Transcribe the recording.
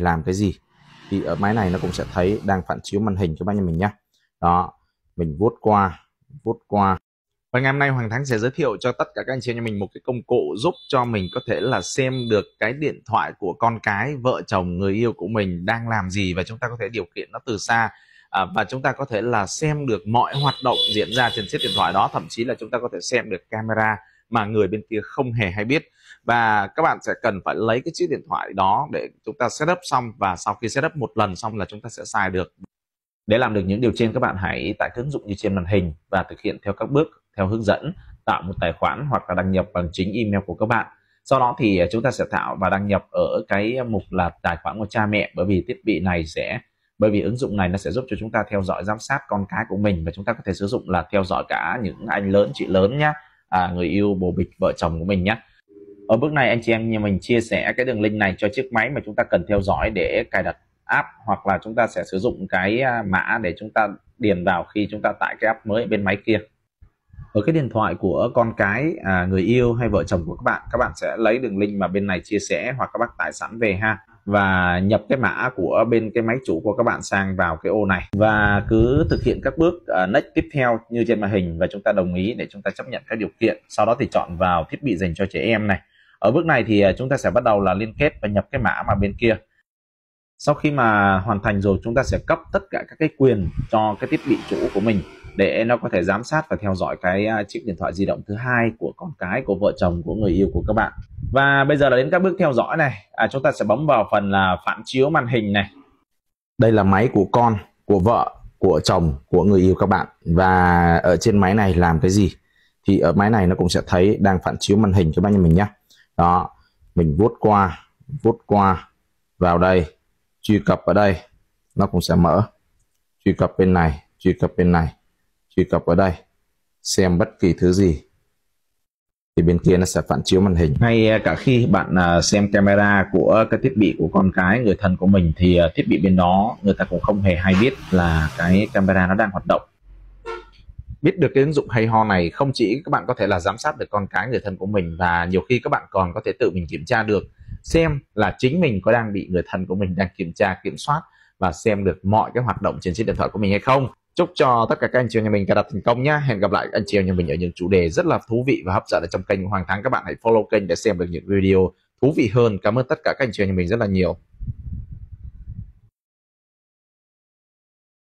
làm cái gì thì ở máy này nó cũng sẽ thấy đang phản chiếu màn hình cho bạn nhà mình nhé đó mình vuốt qua vuốt qua và ngày hôm nay Hoàng Thắng sẽ giới thiệu cho tất cả các anh chị em mình một cái công cụ giúp cho mình có thể là xem được cái điện thoại của con cái, vợ chồng, người yêu của mình đang làm gì và chúng ta có thể điều khiển nó từ xa à, và chúng ta có thể là xem được mọi hoạt động diễn ra trên chiếc điện thoại đó, thậm chí là chúng ta có thể xem được camera mà người bên kia không hề hay biết và các bạn sẽ cần phải lấy cái chiếc điện thoại đó để chúng ta setup xong và sau khi setup một lần xong là chúng ta sẽ xài được để làm được những điều trên các bạn hãy tải ứng dụng như trên màn hình và thực hiện theo các bước theo hướng dẫn tạo một tài khoản hoặc là đăng nhập bằng chính email của các bạn sau đó thì à, chúng ta sẽ tạo và đăng nhập ở cái à, mục là tài khoản của cha mẹ bởi vì thiết bị này sẽ bởi vì ứng dụng này nó sẽ giúp cho chúng ta theo dõi giám sát con cái của mình và chúng ta có thể sử dụng là theo dõi cả những anh lớn chị lớn nhé à, người yêu bồ bịch vợ chồng của mình nhé ở bước này anh chị em như mình chia sẻ cái đường link này cho chiếc máy mà chúng ta cần theo dõi để cài đặt app hoặc là chúng ta sẽ sử dụng cái à, mã để chúng ta điền vào khi chúng ta tải cái app mới bên máy kia ở cái điện thoại của con cái à, người yêu hay vợ chồng của các bạn các bạn sẽ lấy đường link mà bên này chia sẻ hoặc các bác tải sẵn về ha và nhập cái mã của bên cái máy chủ của các bạn sang vào cái ô này và cứ thực hiện các bước à, next tiếp theo như trên màn hình và chúng ta đồng ý để chúng ta chấp nhận các điều kiện sau đó thì chọn vào thiết bị dành cho trẻ em này ở bước này thì à, chúng ta sẽ bắt đầu là liên kết và nhập cái mã mà bên kia sau khi mà hoàn thành rồi chúng ta sẽ cấp tất cả các cái quyền cho cái thiết bị chủ của mình để nó có thể giám sát và theo dõi cái à, chiếc điện thoại di động thứ hai của con cái của vợ chồng của người yêu của các bạn và bây giờ là đến các bước theo dõi này à, chúng ta sẽ bấm vào phần là phản chiếu màn hình này đây là máy của con của vợ của chồng của người yêu các bạn và ở trên máy này làm cái gì thì ở máy này nó cũng sẽ thấy đang phản chiếu màn hình cho bạn nhà mình nhé đó mình vuốt qua vuốt qua vào đây truy cập ở đây nó cũng sẽ mở truy cập bên này truy cập bên này truy cập ở đây xem bất kỳ thứ gì thì bên kia nó sẽ phản chiếu màn hình ngay à, cả khi bạn à, xem camera của cái thiết bị của con cái người thân của mình thì à, thiết bị bên đó người ta cũng không hề hay biết là cái camera nó đang hoạt động biết được cái ứng dụng hay ho này không chỉ các bạn có thể là giám sát được con cái người thân của mình và nhiều khi các bạn còn có thể tự mình kiểm tra được xem là chính mình có đang bị người thân của mình đang kiểm tra kiểm soát và xem được mọi cái hoạt động trên chiếc điện thoại của mình hay không Chúc cho tất cả các anh chị em nhà mình cài đặt thành công nhé. Hẹn gặp lại anh chị em nhà mình ở những chủ đề rất là thú vị và hấp dẫn ở trong kênh Hoàng Thắng. Các bạn hãy follow kênh để xem được những video thú vị hơn. Cảm ơn tất cả các anh chị em nhà mình rất là nhiều.